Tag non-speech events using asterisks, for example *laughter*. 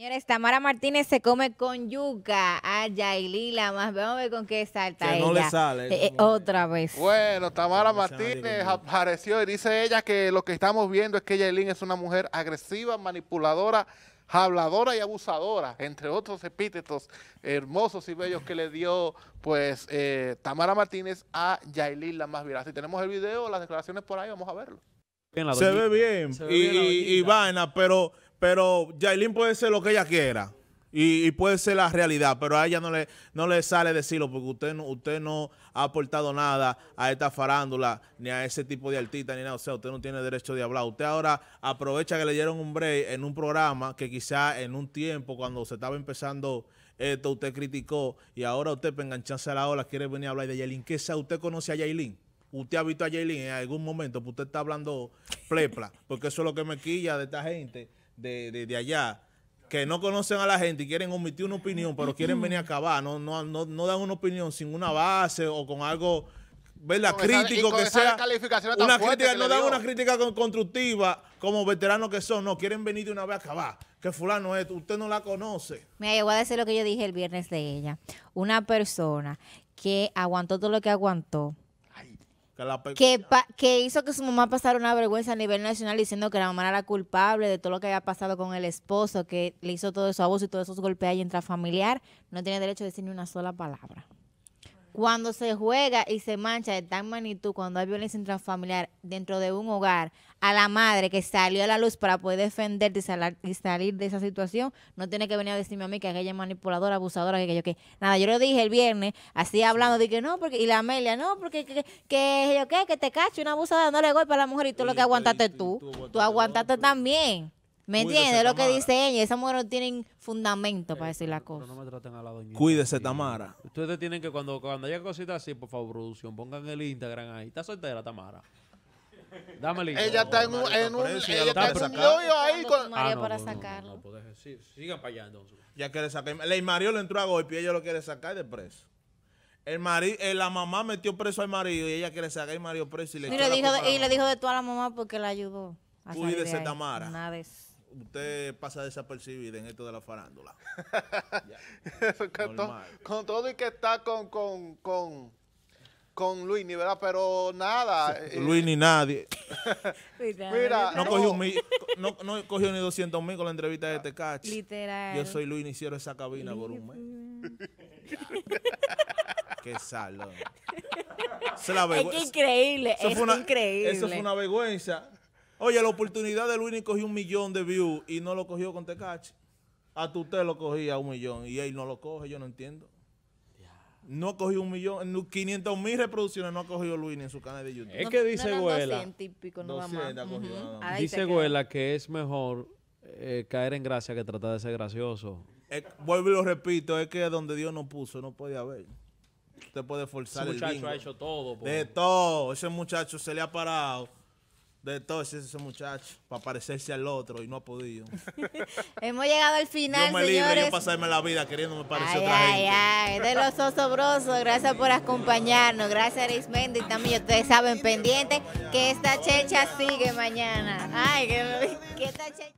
Señores, Tamara Martínez se come con yuca a ah, la más vamos a ver con qué salta que no le sale. Eh, eh, otra vez. Bueno, Tamara Martínez apareció y dice ella que lo que estamos viendo es que Yailin es una mujer agresiva, manipuladora, habladora y abusadora, entre otros epítetos hermosos y bellos que le dio pues eh, Tamara Martínez a la más viral. Si tenemos el video, las declaraciones por ahí, vamos a verlo. Se ve bien, bien y vaina, pero pero Jailin puede ser lo que ella quiera. Y, puede ser la realidad, pero a ella no le, no le sale decirlo porque usted no, usted no ha aportado nada a esta farándula, ni a ese tipo de artista, ni nada. O sea, usted no tiene derecho de hablar. Usted ahora aprovecha que le dieron un break en un programa que quizá en un tiempo, cuando se estaba empezando esto, usted criticó y ahora usted, para engancharse a la ola, quiere venir a hablar de Jailin. ¿Qué sabe ¿Usted conoce a Jaylin, usted ha visto a Jaylin en algún momento, pues usted está hablando plepla, porque eso es lo que me quilla de esta gente, de, allá que no conocen a la gente y quieren omitir una opinión, pero quieren venir a acabar, no, no, no, dan una opinión sin una base o con algo ¿verdad? crítico que sea una crítica, no dan una crítica constructiva como veteranos que son, no, quieren venir de una vez a acabar, que fulano es, usted no la conoce. me voy a decir lo que yo dije el viernes de ella, una persona que aguantó todo lo que aguantó, que, hizo que su mamá pasara una vergüenza a nivel nacional diciendo que la mamá era culpable de todo lo que había pasado con el esposo, que le hizo todo eso abuso y todos esos golpes ahí intrafamiliar, no tiene derecho a decir ni una sola palabra cuando se juega y se mancha de tal magnitud, cuando hay violencia intrafamiliar dentro de un hogar, a la madre que salió a la luz para poder defenderte y, salir de esa situación, no tiene que venir a decirme a mí que aquella es manipuladora, abusadora, que yo que. Nada, yo lo dije el viernes, así hablando, dije que no, porque, y la Amelia, no, porque que, que yo qué, que te cacho, una abusadora, no le voy a la mujer y tú lo que aguantaste tú, tú aguantaste también. ¿Me entiendes lo que dice ella? Esas mujeres no tienen fundamento para decir la cosa. No me traten a la Cuídese, Tamara. Ustedes tienen que, cuando, cuando haya cositas así, por favor, producción, pongan el Instagram ahí. ¿Está soltera, Tamara? Dame el Instagram. Ella está en un... En ella está en un ahí. Con... Ah, para No, pues sigan para allá, entonces. Ya quiere sacar... Ley Mario le entró a golpe y ella lo quiere sacar de preso. El marido, eh, la mamá metió preso al marido y ella quiere sacar el marido preso y le, y le dijo de, Y le dijo de todo a la mamá porque la ayudó. Cuídese, Tamara. Una vez usted pasa desapercibida en esto de la farándula. *laughs* con, todo, y que está con, con, con, con ¿verdad? Pero nada. Eh, Luis ni nadie. *laughs* Mira, no, Cogió ni 200 mil con la entrevista de este cacho. Literal. Yo soy Luis y cierro esa cabina por un mes. Qué salón. es increíble, es increíble. Eso fue una vergüenza. Oye, la oportunidad de Luini cogió un millón de views y no lo cogió con TKH. A tu usted lo cogía un millón y él no lo coge, yo no entiendo. No cogió un millón, 500 mil reproducciones no ha cogido Luini en su canal de YouTube. Es que dice Güela. Dice Güela que es mejor eh, caer en gracia que tratar de ser gracioso. vuelvo y lo repito, es que donde Dios no puso no puede haber. Usted puede forzar Ese muchacho ha hecho todo. Pues. De todo. Ese muchacho se le ha parado de todos ese muchacho para parecerse al otro y no ha podido. *laughs* Hemos llegado al final, Yo me libre, yo pasarme la vida queriendo parecer ay, otra ay, Ay, de los osobrosos, gracias por acompañarnos. Gracias, Arismendi, también. Ustedes saben, pendiente, que esta checha sigue mañana. Ay, que esta checha...